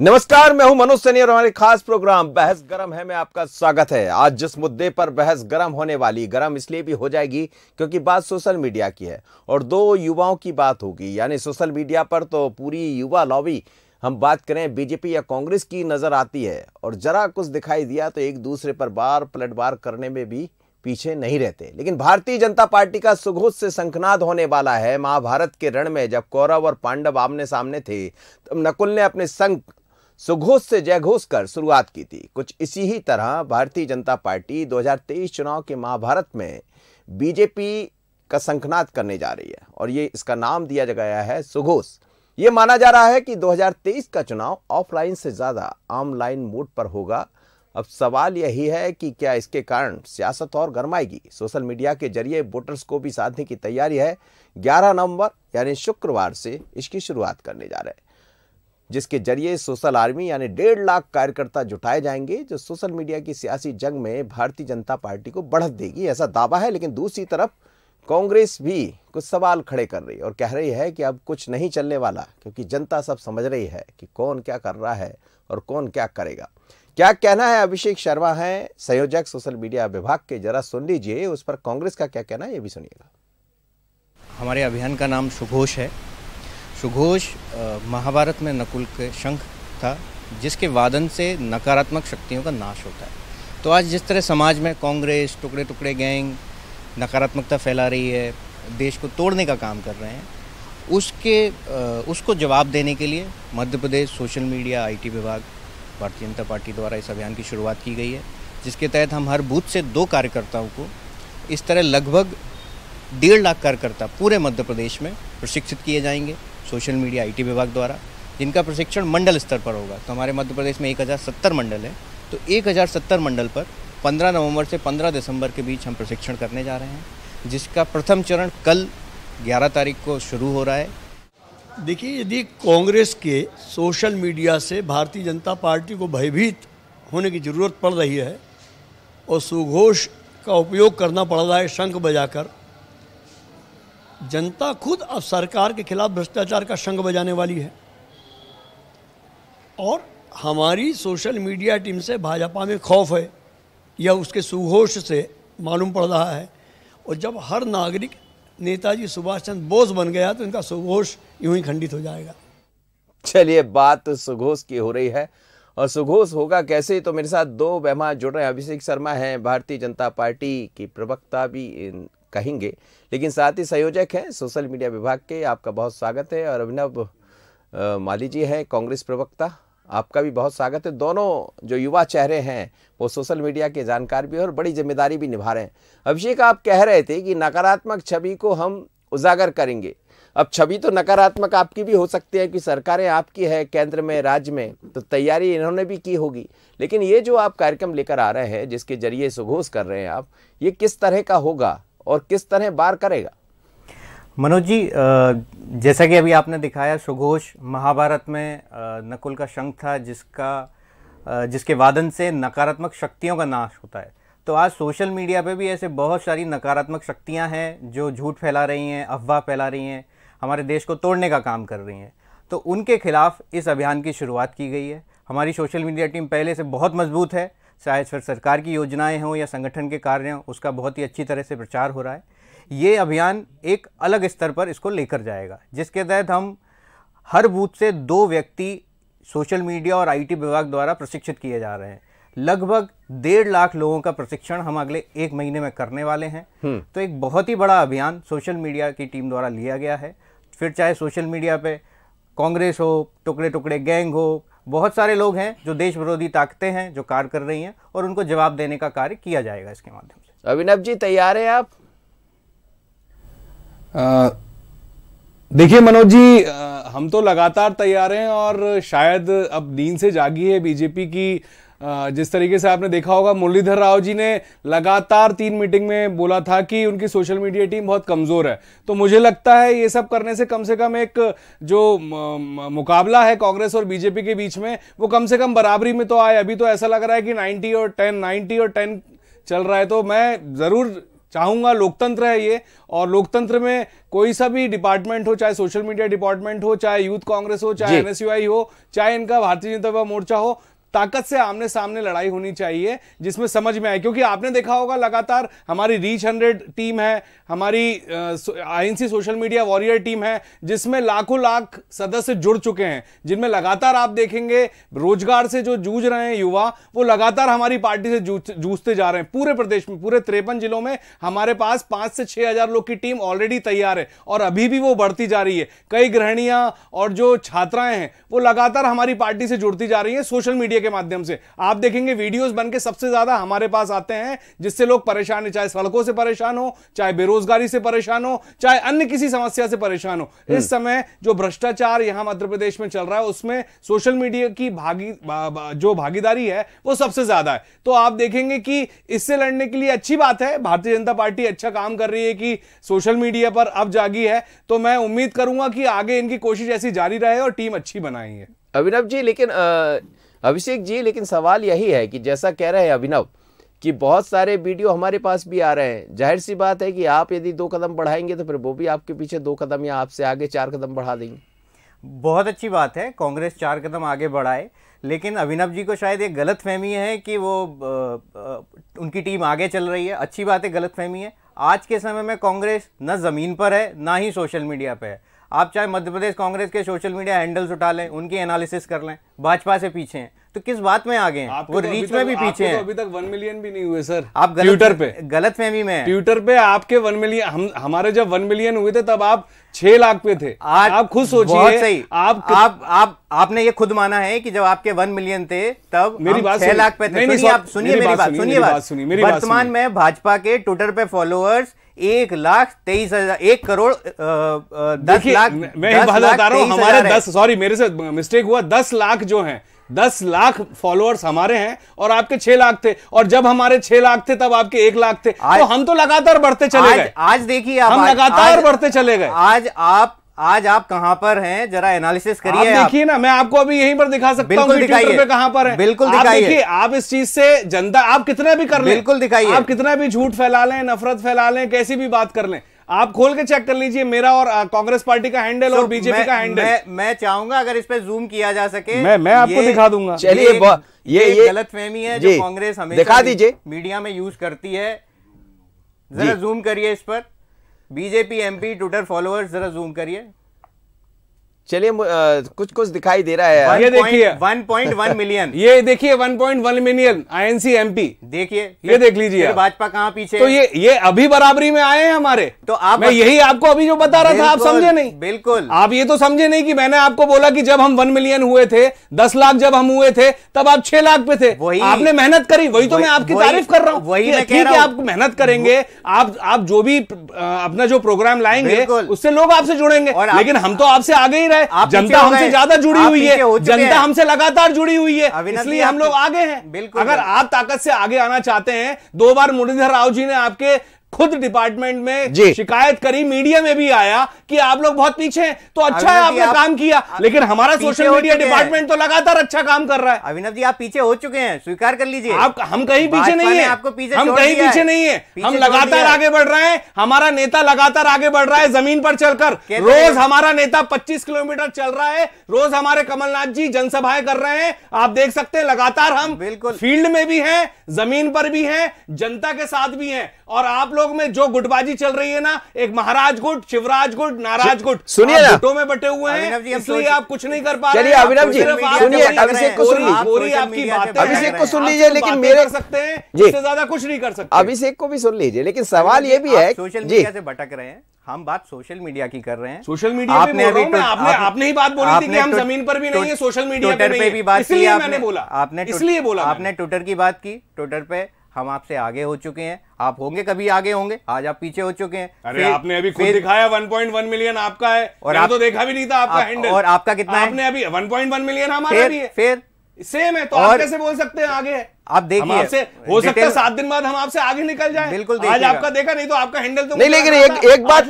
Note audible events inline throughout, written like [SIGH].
नमस्कार मैं हूं मनोज सैनी और हमारे खास प्रोग्राम बहस गरम है में आपका स्वागत है आज जिस मुद्दे पर बहस गरम होने वाली गरम इसलिए भी हो जाएगी क्योंकि बात सोशल मीडिया की है और दो युवाओं की बात होगी यानी सोशल मीडिया पर तो पूरी युवा लॉबी हम बात करें बीजेपी या कांग्रेस की नज़र आती है और जरा कुछ दिखाई दिया तो एक दूसरे पर बार पलटवार करने में भी पीछे नहीं रहते लेकिन भारतीय जनता पार्टी का सुघोष से संखनाद होने वाला है महाभारत के रण में जब कौरव और पांडव आमने सामने थे तब नकुल ने अपने संघ सुघोष से जयघोष कर शुरुआत की थी कुछ इसी ही तरह भारतीय जनता पार्टी 2023 चुनाव के महाभारत में बीजेपी का संखनाद करने जा रही है और ये इसका नाम दिया गया है सुघोष ये माना जा रहा है कि 2023 का चुनाव ऑफलाइन से ज़्यादा ऑनलाइन मोड पर होगा अब सवाल यही है कि क्या इसके कारण सियासत और गर्माएगी सोशल मीडिया के जरिए वोटर्स को भी साधने की तैयारी है 11 नवंबर यानी शुक्रवार से इसकी शुरुआत करने जा रहे हैं जिसके जरिए सोशल आर्मी यानी डेढ़ लाख कार्यकर्ता जुटाए जाएंगे जो सोशल मीडिया की सियासी जंग में भारतीय जनता पार्टी को बढ़त देगी ऐसा दावा है लेकिन दूसरी तरफ कांग्रेस भी कुछ सवाल खड़े कर रही है और कह रही है कि अब कुछ नहीं चलने वाला क्योंकि जनता सब समझ रही है कि कौन क्या कर रहा है और कौन क्या करेगा क्या कहना है अभिषेक शर्मा है संयोजक सोशल मीडिया विभाग के जरा सुन लीजिए उस पर कांग्रेस का क्या कहना है ये भी सुनिएगा हमारे अभियान का नाम सुघोष है सुघोष महाभारत में नकुल के शंख था जिसके वादन से नकारात्मक शक्तियों का नाश होता है तो आज जिस तरह समाज में कांग्रेस टुकड़े टुकड़े गैंग नकारात्मकता फैला रही है देश को तोड़ने का काम कर रहे हैं उसके उसको जवाब देने के लिए Madhya Pradesh social media IT विभाग भारतीय जनता पार्टी द्वारा इस अभियान की शुरुआत की गई है जिसके तहत हम हर बूथ से दो कार्यकर्ताओं को इस तरह लगभग डेढ़ लाख कार्यकर्ता पूरे मध्य प्रदेश में प्रशिक्षित किए जाएंगे सोशल मीडिया आईटी विभाग द्वारा जिनका प्रशिक्षण मंडल स्तर पर होगा तो हमारे मध्य प्रदेश में एक हज़ार सत्तर मंडल है तो एक हज़ार सत्तर मंडल पर पंद्रह नवंबर से पंद्रह दिसंबर के बीच हम प्रशिक्षण करने जा रहे हैं जिसका प्रथम चरण कल ग्यारह तारीख को शुरू हो रहा है देखिए यदि कांग्रेस के सोशल मीडिया से भारतीय जनता पार्टी को भयभीत होने की ज़रूरत पड़ रही है और सुघोष का उपयोग करना पड़ रहा है शंख बजाकर जनता खुद अब सरकार के खिलाफ भ्रष्टाचार का शंख बजाने वाली है और हमारी सोशल मीडिया टीम से भाजपा में खौफ है या उसके सुघोष से मालूम पड़ रहा है और जब हर नागरिक नेताजी सुभाष चंद्र बोस बन गया तो इनका सुघोष यूं ही खंडित हो जाएगा चलिए बात तो सुघोष की हो रही है और सुघोष होगा कैसे तो मेरे साथ दो मेहमान जुड़ रहे हैं अभिषेक शर्मा हैं भारतीय जनता पार्टी की प्रवक्ता भी कहेंगे लेकिन साथ ही संयोजक हैं सोशल मीडिया विभाग के आपका बहुत स्वागत है और अभिनव माली जी हैं कांग्रेस प्रवक्ता आपका भी बहुत स्वागत है दोनों जो युवा चेहरे हैं वो सोशल मीडिया के जानकार भी और बड़ी जिम्मेदारी भी निभा रहे हैं अभिषेक आप कह रहे थे कि नकारात्मक छवि को हम उजागर करेंगे अब छवि तो नकारात्मक आपकी भी हो सकती है कि सरकारें आपकी है केंद्र में राज्य में तो तैयारी इन्होंने भी की होगी लेकिन ये जो आप कार्यक्रम लेकर आ रहे हैं जिसके जरिए सुघोष कर रहे हैं आप ये किस तरह का होगा और किस तरह बार करेगा मनोज जी जैसा कि अभी आपने दिखाया सुघोष महाभारत में नकुल का शंख था जिसका जिसके वादन से नकारात्मक शक्तियों का नाश होता है तो आज सोशल मीडिया पे भी ऐसे बहुत सारी नकारात्मक शक्तियां हैं जो झूठ फैला रही हैं अफवाह फैला रही हैं हमारे देश को तोड़ने का काम कर रही हैं तो उनके खिलाफ इस अभियान की शुरुआत की गई है हमारी सोशल मीडिया टीम पहले से बहुत मजबूत है चाहे फिर सरकार की योजनाएं हों या संगठन के कार्य हों उसका बहुत ही अच्छी तरह से प्रचार हो रहा है ये अभियान एक अलग स्तर पर इसको लेकर जाएगा जिसके तहत हम हर बूथ से दो व्यक्ति सोशल मीडिया और आईटी विभाग द्वारा प्रशिक्षित किए जा रहे हैं लगभग डेढ़ लाख लोगों का प्रशिक्षण हम अगले एक महीने में करने वाले हैं हम्म। तो एक बहुत ही बड़ा अभियान सोशल मीडिया की टीम द्वारा लिया गया है फिर चाहे सोशल मीडिया पे कांग्रेस हो टुकड़े टुकड़े गैंग हो बहुत सारे लोग हैं जो देश विरोधी ताकतें हैं जो कार्य कर रही हैं और उनको जवाब देने का कार्य किया जाएगा इसके माध्यम से अभिनव जी तैयार हैं आप देखिए मनोज जी आ, हम तो लगातार तैयार हैं और शायद अब नींद से जागी है बीजेपी की जिस तरीके से आपने देखा होगा मुरलीधर राव जी ने लगातार तीन मीटिंग में बोला था कि उनकी सोशल मीडिया टीम बहुत कमज़ोर है तो मुझे लगता है ये सब करने से कम से कम एक जो मुकाबला है कांग्रेस और बीजेपी के बीच में वो कम से कम बराबरी में तो आए अभी तो ऐसा लग रहा है कि नाइन्टी और टेन नाइन्टी और टेन चल रहा है तो मैं ज़रूर चाहूंगा लोकतंत्र है ये और लोकतंत्र में कोई सा भी डिपार्टमेंट हो चाहे सोशल मीडिया डिपार्टमेंट हो चाहे यूथ कांग्रेस हो चाहे एनएसयूआई हो चाहे इनका भारतीय जनता मोर्चा हो ताकत से आमने सामने लड़ाई होनी चाहिए जिसमें समझ में आए क्योंकि आपने देखा होगा लगातार हमारी रीच हंड्रेड टीम है हमारी INC social media warrior team है जिसमें लाखों लाख सदस्य जुड़ चुके हैं जिनमें लगातार आप देखेंगे रोजगार से जो जूझ रहे हैं युवा वो लगातार हमारी पार्टी से जूझते जा रहे हैं पूरे प्रदेश में पूरे तिरपन जिलों में हमारे पास पांच से छह हजार लोग की टीम ऑलरेडी तैयार है और अभी भी वो बढ़ती जा रही है कई गृहणियां और जो छात्राएं हैं वो लगातार हमारी पार्टी से जुड़ती जा रही है सोशल मीडिया मीडिया के माध्यम से आप देखेंगे वीडियोस बन के सबसे ज्यादा हमारे पास आते हैं जिससे लोग परेशान है चाहे सड़कों से परेशान हो चाहे बेरोजगारी से परेशान हो चाहे अन्य किसी समस्या से परेशान हो हम्म। इस समय जो भ्रष्टाचार यहां मध्य प्रदेश में चल रहा है उसमें सोशल मीडिया की भागी भा, भा, जो भागीदारी है वो सबसे ज्यादा है तो आप देखेंगे कि इससे लड़ने के लिए अच्छी बात है भारतीय जनता पार्टी अच्छा काम कर रही है कि सोशल मीडिया पर अब जागी है तो मैं उम्मीद करूंगा कि आगे इनकी कोशिश ऐसी जारी रहे और टीम अच्छी बनाई है अभिनव जी लेकिन आ... अभिषेक जी लेकिन सवाल यही है कि जैसा कह रहे हैं अभिनव कि बहुत सारे वीडियो हमारे पास भी आ रहे हैं जाहिर सी बात है कि आप यदि दो कदम बढ़ाएंगे तो फिर वो भी आपके पीछे दो कदम या आपसे आगे चार कदम बढ़ा देंगे बहुत अच्छी बात है कांग्रेस चार कदम आगे बढ़ाए लेकिन अभिनव जी को शायद एक गलत फहमी है कि वो आ, आ, उनकी टीम आगे चल रही है अच्छी बात है गलत फहमी है आज के समय में कांग्रेस न ज़मीन पर है ना ही सोशल मीडिया पर है आप चाहे मध्य प्रदेश कांग्रेस के सोशल मीडिया हैंडल्स उठा लें उनकी एनालिसिस कर लें भाजपा से पीछे हैं तो किस बात में आगे हैं वो तो रीच में भी पीछे तो हैं तो अभी तक वन मिलियन भी नहीं हुए सर आप ट्विटर पे गलत फहमी में ट्विटर पे आपके वन मिलियन हम हमारे जब वन मिलियन हुए थे तब आप छह लाख पे थे आज आप खुद सोचिए सही आप कर... आप आप आपने ये खुद माना है कि जब आपके वन मिलियन थे तब मेरी बात छह लाख पे थे आप सुनिए मेरी बात सुनिए बात सुनिए वर्तमान में भाजपा के ट्विटर पे फॉलोअर्स एक लाख तेईस हजार एक करोड़ दस लाख मैं बात बता रहा हूँ हमारे दस सॉरी मेरे से मिस्टेक हुआ दस लाख जो है दस लाख फॉलोअर्स हमारे हैं और आपके छह लाख थे और जब हमारे छह लाख थे तब आपके एक लाख थे तो आज, तो हम तो लगातार बढ़ते चले गए आज, आज देखिए हम लगातार बढ़ते चले गए आज आप आज आप कहां पर हैं जरा एनालिसिस करिए देखिए ना मैं आपको अभी यहीं पर दिखा सकता हूँ पे कहां पर है बिल्कुल दिखाइए आप इस चीज से जनता आप कितना भी कर लें बिल्कुल दिखाइए आप कितना भी झूठ फैला लें नफरत फैला लें कैसी भी बात कर लें आप खोल के चेक कर लीजिए मेरा और कांग्रेस पार्टी का हैंडल और बीजेपी का हैंडल मैं, मैं चाहूंगा अगर इस पे जूम किया जा सके मैं मैं आपको दिखा दूंगा चलिए ये ये, गलत फहमी है जो कांग्रेस हमेशा दिखा दीजिए मीडिया में यूज करती है जरा जूम करिए इस पर बीजेपी एमपी ट्विटर फॉलोअर्स जरा जूम करिए चलिए कुछ कुछ दिखाई दे रहा है ये देखिए 1.1 मिलियन [LAUGHS] ये देखिए 1.1 मिलियन आईएनसी एमपी देखिए ये देख लीजिए भाजपा कहाँ पीछे तो ये ये अभी बराबरी में आए हैं हमारे तो आप मैं यही आपको अभी जो बता रहा था आप समझे नहीं बिल्कुल आप ये तो समझे नहीं कि मैंने आपको बोला कि जब हम वन मिलियन हुए थे दस लाख जब हम हुए थे तब आप छह लाख पे थे वही आपने मेहनत करी वही तो मैं आपकी तारीफ कर रहा हूँ वही ठीक है आप मेहनत करेंगे आप आप जो भी अपना जो प्रोग्राम लाएंगे उससे लोग आपसे जुड़ेंगे लेकिन हम तो आपसे आगे ही रहे है जनता हमसे ज्यादा जुड़ी हुई है जनता हमसे लगातार जुड़ी हुई है इसलिए हम लोग आगे हैं बिल्कुल अगर आप ताकत से आगे आना चाहते हैं दो बार मुरलीधर राव जी ने आपके खुद डिपार्टमेंट में शिकायत करी मीडिया में भी आया कि आप लोग बहुत पीछे हैं तो अच्छा है आपने आप, काम किया आप, लेकिन हमारा सोशल मीडिया डिपार्टमेंट तो लगातार अच्छा काम कर रहा है अभिनव जी आप पीछे हो चुके हैं स्वीकार कर लीजिए आप हम कहीं पीछे नहीं है आपको पीछे हम कहीं पीछे नहीं है हम लगातार आगे बढ़ रहे हैं हमारा नेता लगातार आगे बढ़ रहा है जमीन पर चलकर रोज हमारा नेता पच्चीस किलोमीटर चल रहा है रोज हमारे कमलनाथ जी जनसभाएं कर रहे हैं आप देख सकते हैं लगातार हम बिल्कुल फील्ड में भी है जमीन पर भी है जनता के साथ भी है और आप लोग में जो गुटबाजी चल रही है ना एक महाराज गुट शिवराज गुट नाराज गुट सुनिए ना में बटे हुए हैं इसलिए आप कुछ नहीं कर पा रहे अभिनव जी सुनिए अभिषेक को सुन लीजिए आपकी बात अभिषेक को सुन लीजिए लेकिन मेरे कर सकते हैं इससे ज्यादा कुछ नहीं कर सकते अभिषेक को भी सुन लीजिए लेकिन सवाल ये भी है सोशल मीडिया से भटक रहे हैं हम बात सोशल मीडिया की कर रहे हैं सोशल मीडिया आपने भी बोल रहा हूं तो- आपने आपने ही बात बोली थी कि हम तो- जमीन पर भी नहीं तो- है सोशल मीडिया पे, पे भी बात इसलिए मैंने बोला आपने इसलिए बोला आपने ट्विटर की बात की ट्विटर पे हम आपसे आगे हो चुके हैं आप होंगे कभी आगे होंगे आज आप पीछे हो चुके हैं अरे फिर, आपने अभी खुद दिखाया 1.1 मिलियन आपका है और आप तो देखा भी नहीं था आपका आप, हैंडल और आपका कितना आपने है? अभी 1.1 मिलियन हमारा भी है फिर सेम है तो आप कैसे बोल सकते हैं आगे है आप देखिए आपसे हो सकता है सात दिन बाद हम आपसे आगे निकल जाए बिल्कुल आज आपका देखा नहीं तो आपका हैंडल तो नहीं लेकिन एक एक बात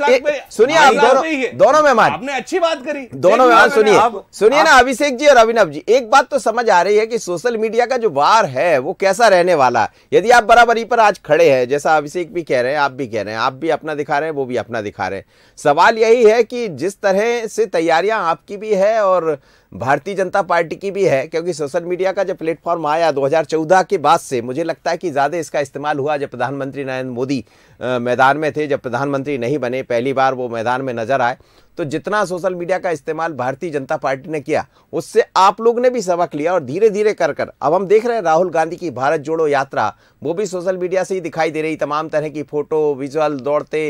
सुनिए आप दोनों दोनों मेहमान आपने अच्छी बात करी दोनों मेहमान हाँ, सुनिए सुनिए ना अभिषेक जी और अभिनव जी एक बात तो समझ आ रही है कि सोशल मीडिया का जो वार है वो कैसा रहने वाला है यदि आप बराबरी पर आज खड़े हैं जैसा अभिषेक भी कह रहे हैं आप भी कह रहे हैं आप भी अपना दिखा रहे हैं वो भी अपना दिखा रहे हैं सवाल यही है कि जिस तरह से तैयारियां आपकी भी है और भारतीय जनता पार्टी की भी है क्योंकि सोशल मीडिया का जब प्लेटफॉर्म आया 2014 के बाद से मुझे लगता है कि ज़्यादा इसका इस्तेमाल हुआ जब प्रधानमंत्री नरेंद्र मोदी मैदान में थे जब प्रधानमंत्री नहीं बने पहली बार वो मैदान में नजर आए तो जितना सोशल मीडिया का इस्तेमाल भारतीय जनता पार्टी ने किया उससे आप लोग ने भी सबक लिया और धीरे धीरे कर कर अब हम देख रहे हैं राहुल गांधी की भारत जोड़ो यात्रा वो भी सोशल मीडिया से ही दिखाई दे रही तमाम तरह की फ़ोटो विजुअल दौड़ते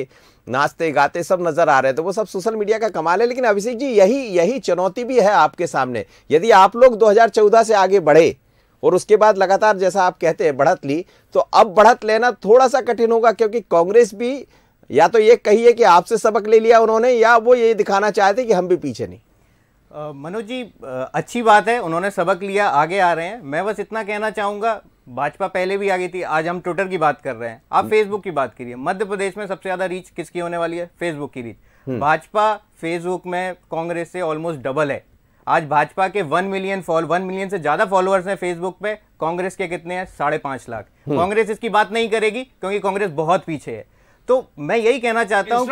नाचते गाते सब नज़र आ रहे थे तो वो सब सोशल मीडिया का कमाल है लेकिन अभिषेक जी यही यही चुनौती भी है आपके सामने यदि आप लोग दो से आगे बढ़े और उसके बाद लगातार जैसा आप कहते हैं बढ़त ली तो अब बढ़त लेना थोड़ा सा कठिन होगा क्योंकि कांग्रेस भी या तो ये कहिए कि आपसे सबक ले लिया उन्होंने या वो ये दिखाना चाहते कि हम भी पीछे नहीं मनोज जी अच्छी बात है उन्होंने सबक लिया आगे आ रहे हैं मैं बस इतना कहना चाहूँगा भाजपा पहले भी आ गई थी आज हम ट्विटर की बात कर रहे हैं आप फेसबुक हम्म। की बात करिए मध्य प्रदेश में सबसे ज्यादा रीच किसकी होने वाली है फेसबुक की रीच हम्म। भाजपा फेसबुक में कांग्रेस से ऑलमोस्ट डबल है आज भाजपा के one million fall one million से ज्यादा फॉलोअर्स हैं फेसबुक पे कांग्रेस के कितने हैं साढ़े पांच लाख हम्म। कांग्रेस इसकी बात नहीं करेगी क्योंकि कांग्रेस बहुत पीछे है तो मैं यही कहना चाहता हूँ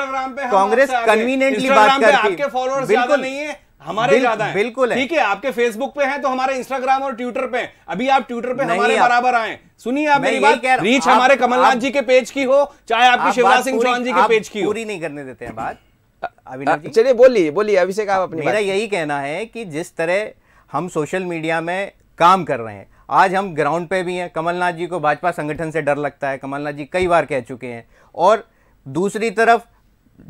कांग्रेस कन्वीनियंटली बात करती आपके फॉलोअर्स नहीं है हमारे ज्यादा है बिल्कुल ठीक है आपके फेसबुक पे हैं तो हमारे इंस्टाग्राम और ट्विटर पे अभी आप ट्विटर पे हमारे बराबर आए सुनिए आप मेरी बात रीच हमारे कमलनाथ जी के पेज की हो चाहे आपकी शिवराज सिंह चौहान जी के पेज की हो पूरी नहीं करने देते हैं बात चलिए बोलिए बोलिए अभिषेक आप हाँ, अपनी मेरा यही कहना है कि जिस तरह हम सोशल मीडिया में काम कर रहे हैं आज हम ग्राउंड पे भी हैं कमलनाथ जी को भाजपा संगठन से डर लगता है कमलनाथ जी कई बार कह चुके हैं और दूसरी तरफ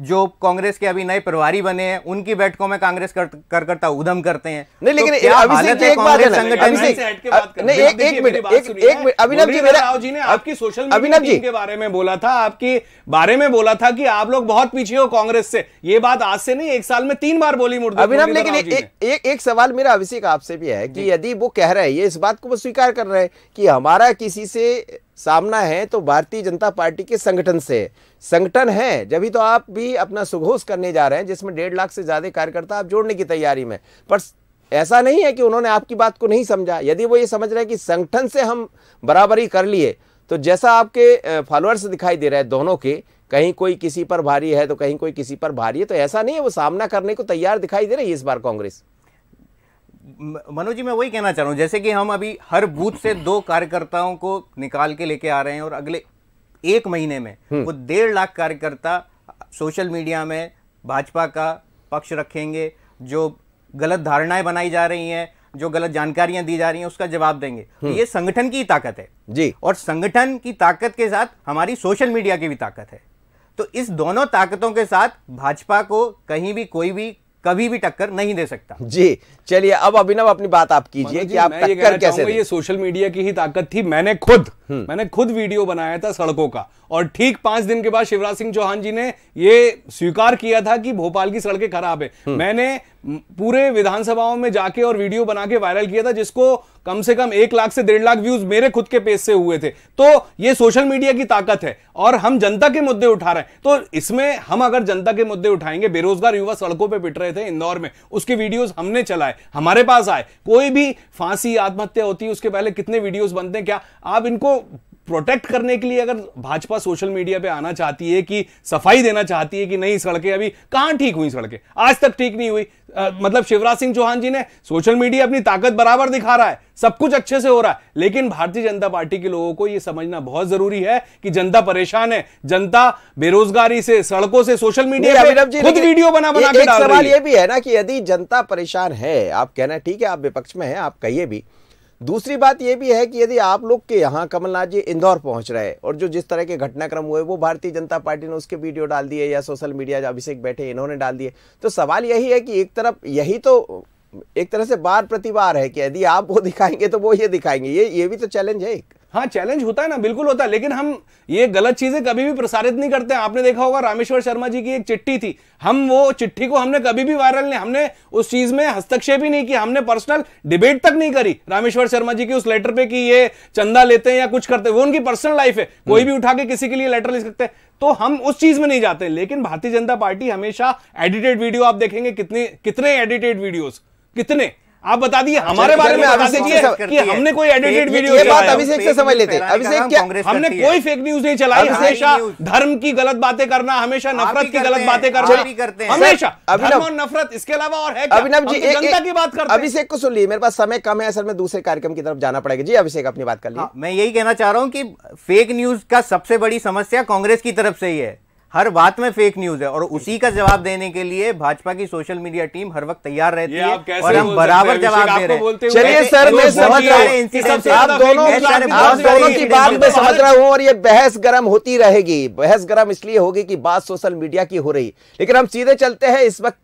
जो कांग्रेस के अभी नए प्रभारी बने हैं उनकी बैठकों में कांग्रेस कर, करकर्ता करते हैं नहीं लेकिन तो से एक बात है संगठन नहीं एक एक मिनट एक एक मिनट अभिनव जी मेरा जी ने आपकी सोशल अभिनव जी के बारे में बोला था आपकी बारे में बोला था कि आप लोग बहुत पीछे हो कांग्रेस से ये बात आज से नहीं एक साल में तीन बार बोली मुर्दू अभिनव लेकिन एक सवाल मेरा अभिषेक आपसे भी है कि यदि वो कह रहे हैं ये इस बात को वो स्वीकार कर रहे हैं कि हमारा किसी से सामना है तो भारतीय जनता पार्टी के संगठन से संगठन है जब तो आप भी अपना सुघोष करने जा रहे हैं जिसमें डेढ़ लाख से ज़्यादा कार्यकर्ता आप जोड़ने की तैयारी में पर ऐसा नहीं है कि उन्होंने आपकी बात को नहीं समझा यदि वो ये समझ रहे हैं कि संगठन से हम बराबरी कर लिए तो जैसा आपके फॉलोअर्स दिखाई दे रहे हैं दोनों के कहीं कोई किसी पर भारी है तो कहीं कोई किसी पर भारी है तो ऐसा नहीं है वो सामना करने को तैयार दिखाई दे रही है इस बार कांग्रेस मनोज जी मैं वही कहना चाह रहा हूँ जैसे कि हम अभी हर बूथ से दो कार्यकर्ताओं को निकाल के लेके आ रहे हैं और अगले एक महीने में हम्म। वो डेढ़ लाख कार्यकर्ता सोशल मीडिया में भाजपा का पक्ष रखेंगे जो गलत धारणाएं बनाई जा रही हैं जो गलत जानकारियां दी जा रही हैं उसका जवाब देंगे तो हम्म। ये संगठन की ताकत है जी और संगठन की ताकत के साथ हमारी सोशल मीडिया की भी ताकत है तो इस दोनों ताकतों के साथ भाजपा को कहीं भी कोई भी कभी भी टक्कर नहीं दे सकता जी चलिए अब अभिनव अपनी बात आप कीजिए कि आप टक्कर कैसे ये सोशल मीडिया की ही ताकत थी मैंने खुद हम्म। मैंने खुद वीडियो बनाया था सड़कों का और ठीक पांच दिन के बाद शिवराज सिंह चौहान जी ने ये स्वीकार किया था कि भोपाल की सड़कें खराब है हम्म। मैंने पूरे विधानसभाओं में जाके और वीडियो बना के वायरल किया था जिसको कम से कम एक लाख से डेढ़ लाख व्यूज मेरे खुद के पेज से हुए थे तो ये सोशल मीडिया की ताकत है और हम जनता के मुद्दे उठा रहे हैं तो इसमें हम अगर जनता के मुद्दे उठाएंगे बेरोजगार युवा सड़कों पे पिट रहे थे इंदौर में उसके वीडियोस हमने चलाए हमारे पास आए कोई भी फांसी आत्महत्या होती है उसके पहले कितने वीडियोज बनते हैं क्या आप इनको प्रोटेक्ट करने के लिए अगर भाजपा सोशल मीडिया पे आना चाहती है कि सफाई देना चाहती है कि नहीं सड़कें अभी कहां ठीक हुई सड़कें आज तक ठीक नहीं हुई आ, हम्म। मतलब शिवराज सिंह चौहान जी ने सोशल मीडिया अपनी ताकत बराबर दिखा रहा है सब कुछ अच्छे से हो रहा है लेकिन भारतीय जनता पार्टी के लोगों को यह समझना बहुत जरूरी है कि जनता परेशान है जनता बेरोजगारी से सड़कों से सोशल मीडिया पे खुद वीडियो बना बना के डाल सवाल ये भी है ना कि यदि जनता परेशान है आप कहना ठीक है आप विपक्ष में है आप कहिए भी दूसरी बात यह भी है कि यदि आप लोग के यहाँ कमलनाथ जी इंदौर पहुंच रहे और जो जिस तरह के घटनाक्रम हुए वो भारतीय जनता पार्टी ने उसके वीडियो डाल दिए या सोशल मीडिया अभिषेक बैठे इन्होंने डाल दिए तो सवाल यही है कि एक तरफ यही तो एक तरह से बार प्रतिवार है कि यदि आप वो दिखाएंगे तो वो ये दिखाएंगे ये ये भी तो चैलेंज है एक हाँ चैलेंज होता है ना बिल्कुल होता है लेकिन हम ये गलत चीजें कभी भी प्रसारित नहीं करते आपने देखा होगा रामेश्वर शर्मा जी की एक चिट्ठी थी हम वो चिट्ठी को हमने कभी भी वायरल नहीं हमने उस चीज में हस्तक्षेप ही नहीं किया हमने पर्सनल डिबेट तक नहीं करी रामेश्वर शर्मा जी की उस लेटर पे कि ये चंदा लेते हैं या कुछ करते हैं वो उनकी पर्सनल लाइफ है कोई भी उठा के किसी के लिए लेटर लिख सकते हैं तो हम उस चीज में नहीं जाते लेकिन भारतीय जनता पार्टी हमेशा एडिटेड वीडियो आप देखेंगे कितने कितने एडिटेड वीडियो कितने आप बता दिए अच्छा, हमारे तो बारे में बता दीजिए कि हमने कोई एडिटेड वीडियो ये बात अभिषेक से समझ लेते हैं अभिषेक क्या हमने कोई फेक न्यूज नहीं चलाई हमेशा धर्म की गलत बातें करना हमेशा नफरत की गलत बातें करना हमेशा धर्म और नफरत इसके अलावा और है अभिनव जी तो जनता की बात करते अभिषेक को सुन लीजिए मेरे पास समय कम है असल में दूसरे कार्यक्रम की तरफ जाना पड़ेगा जी अभिषेक अपनी बात कर ली हाँ, मैं यही कहना चाह रहा हूँ की फेक न्यूज का सबसे बड़ी समस्या कांग्रेस की तरफ से ही है हर बात में फेक न्यूज है और उसी का जवाब देने के लिए भाजपा की सोशल मीडिया टीम हर वक्त तैयार रहती है और हम बराबर जवाब दे रहे हैं चलिए सर मैं समझ रहा हूँ आप दोनों आप दोनों की बात में समझ रहा हूँ और ये बहस गर्म होती रहेगी बहस गर्म इसलिए होगी कि बात सोशल मीडिया की हो रही लेकिन हम सीधे चलते हैं इस वक्त